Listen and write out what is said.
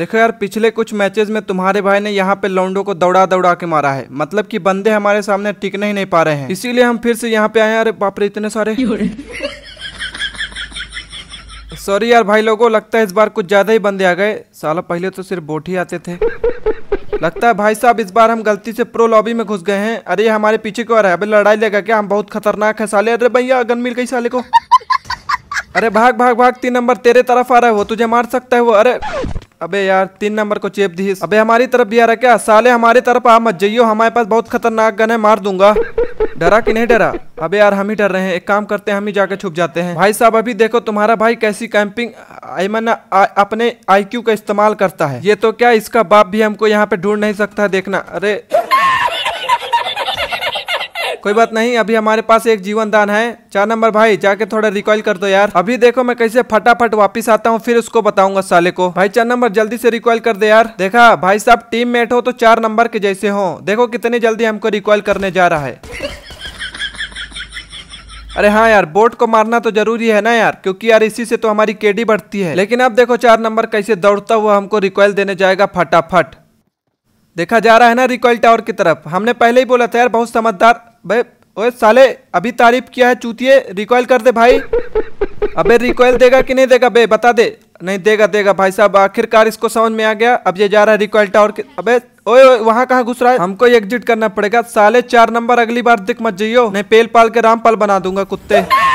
देखो यार पिछले कुछ मैचेस में तुम्हारे भाई ने यहाँ पे लौंडो को दौड़ा दौड़ा के मारा है मतलब कि बंदे हमारे सामने टिकने ही नहीं पा रहे हैं इसीलिए हम फिर से यहाँ पे आए अरे बाप रे इतने सारे सॉरी यार भाई लोगों लगता है इस बार कुछ ज्यादा ही बंदे आ गए साला पहले तो सिर्फ बोट ही आते थे लगता है भाई साहब इस बार हम गलती से प्रो लॉबी में घुस गए हैं अरे हमारे पीछे क्यों आ रहा है अभी लड़ाई लेगा क्या हम बहुत खतरनाक है साले अरे भैया गन मिल गई साले को अरे भाग भाग भाग तीन नंबर तेरे तरफ आ रहा है वो तुझे मार सकता है वो अरे अबे यार तीन नंबर को चेप दी अबे हमारी तरफ भी आ रहा क्या साले हमारी तरफ आ मत जाइयो हमारे पास बहुत खतरनाक गन है मार दूंगा डरा कि नहीं डरा अबे यार हम ही डर रहे हैं एक काम करते हैं हम ही जाकर छुप जाते हैं भाई साहब अभी देखो तुम्हारा भाई कैसी कैंपिंग आईमन अपने आईक्यू का इस्तेमाल करता है ये तो क्या इसका बाप भी हमको यहाँ पे ढूंढ नहीं सकता देखना अरे कोई बात नहीं अभी हमारे पास एक जीवन दान है चार नंबर भाई जाके थोड़ा रिकॉइल कर दो यार अभी देखो मैं कैसे फटाफट वापिस आता हूँ फिर उसको बताऊंगा साले को भाई चार नंबर जल्दी से रिकॉइल कर दे यार देखा भाई साहब टीम मेट हो तो चार नंबर के जैसे हो देखो कितने जल्दी हमको रिकॉइल करने जा रहा है अरे हाँ यार बोट को मारना तो जरूरी है ना यार क्योंकि यार इसी से तो हमारी केडी बढ़ती है लेकिन अब देखो चार नंबर कैसे दौड़ता हुआ हमको रिकॉयल देने जाएगा फटाफट देखा जा रहा है ना रिकॉयल टावर की तरफ हमने पहले ही बोला था यार बहुत समझदार भाई ओए साले अभी तारीफ किया है चूतिए रिकॉयल कर दे भाई अबे रिकॉयल देगा कि नहीं देगा बे बता दे नहीं देगा देगा भाई साहब आखिरकार इसको समझ में आ गया अब ये जा रहा है रिकॉयल टावर के अबे ओए ओए वहाँ कहाँ घुस रहा है हमको एग्जिट करना पड़ेगा साले चार नंबर अगली बार दिख मत जइयो नहीं पेल पाल के रामपाल बना दूंगा कुत्ते